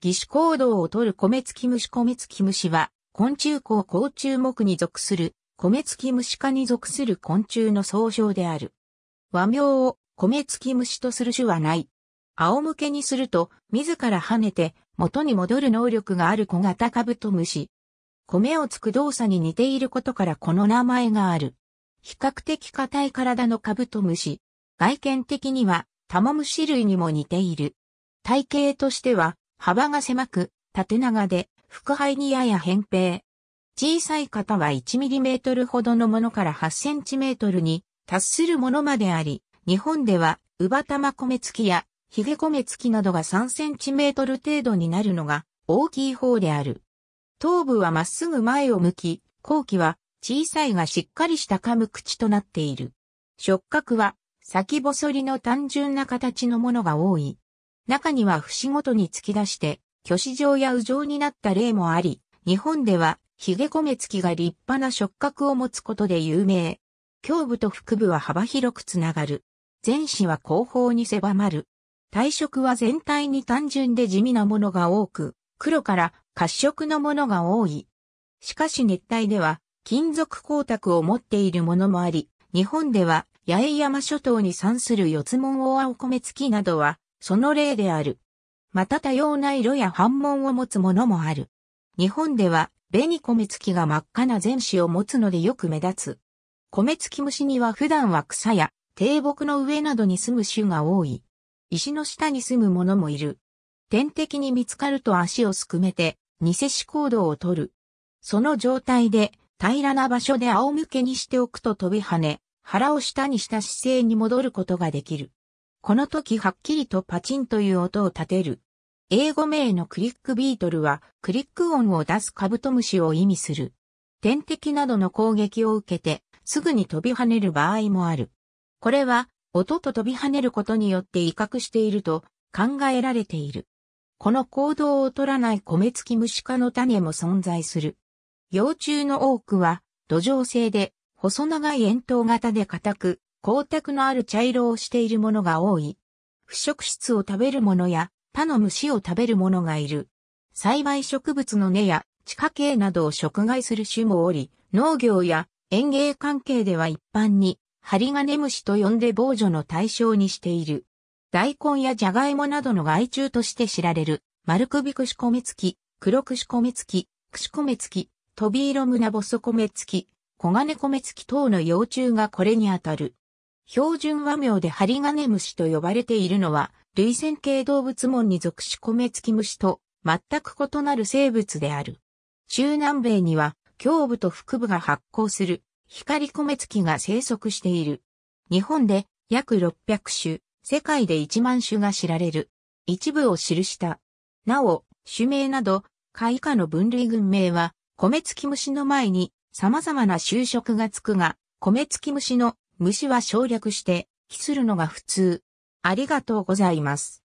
義手行動をとる米付き虫米付き虫は、昆虫綱甲虫目に属する、米付き虫科に属する昆虫の総称である。和名を米付き虫とする種はない。仰向けにすると、自ら跳ねて元に戻る能力がある小型カブトムシ。米をつく動作に似ていることからこの名前がある。比較的硬い体のカブトムシ。外見的には、玉虫類にも似ている。体型としては、幅が狭く、縦長で、腹背にやや扁平。小さい方は 1mm ほどのものから 8cm に達するものまであり、日本では、うばたま米付きや、ひげ米付きなどが 3cm 程度になるのが大きい方である。頭部はまっすぐ前を向き、後期は小さいがしっかりした噛む口となっている。触覚は先細りの単純な形のものが多い。中には節ごとに突き出して、虚子状や羽状になった例もあり、日本では、ヒゲコメツキが立派な触覚を持つことで有名。胸部と腹部は幅広くつながる。前肢は後方に狭まる。体色は全体に単純で地味なものが多く、黒から褐色のものが多い。しかし熱帯では金属光沢を持っているものもあり、日本では八重山諸島に産する四つ門大青米付きなどはその例である。また多様な色や反紋を持つものもある。日本では、紅米付きが真っ赤な前肢を持つのでよく目立つ。米付き虫には普段は草や低木の上などに住む種が多い。石の下に住むものもいる。天敵に見つかると足をすくめて、偽死行動をとる。その状態で、平らな場所で仰向けにしておくと飛び跳ね、腹を下にした姿勢に戻ることができる。この時はっきりとパチンという音を立てる。英語名のクリックビートルは、クリック音を出すカブトムシを意味する。天敵などの攻撃を受けて、すぐに飛び跳ねる場合もある。これは、音と飛び跳ねることによって威嚇していると考えられている。この行動を取らない米付き虫科の種も存在する。幼虫の多くは、土壌性で、細長い円筒型で硬く、光沢のある茶色をしているものが多い。腐食質を食べるものや他の虫を食べるものがいる。栽培植物の根や地下茎などを食害する種もおり、農業や園芸関係では一般に、針金虫と呼んで防除の対象にしている。大根やジャガイモなどの害虫として知られる、丸首串米付き、黒串米付き、串米付き、飛び色胸細米付き、黄金米付き等の幼虫がこれにあたる。標準和名でハリガネムシと呼ばれているのは、類線形動物門に属し米付き虫と全く異なる生物である。中南米には、胸部と腹部が発光する光米付きが生息している。日本で約600種、世界で1万種が知られる。一部を記した。なお、種名など、海以下の分類群名は、米付き虫の前に様々な就職がつくが、米付き虫の虫は省略して、期するのが普通。ありがとうございます。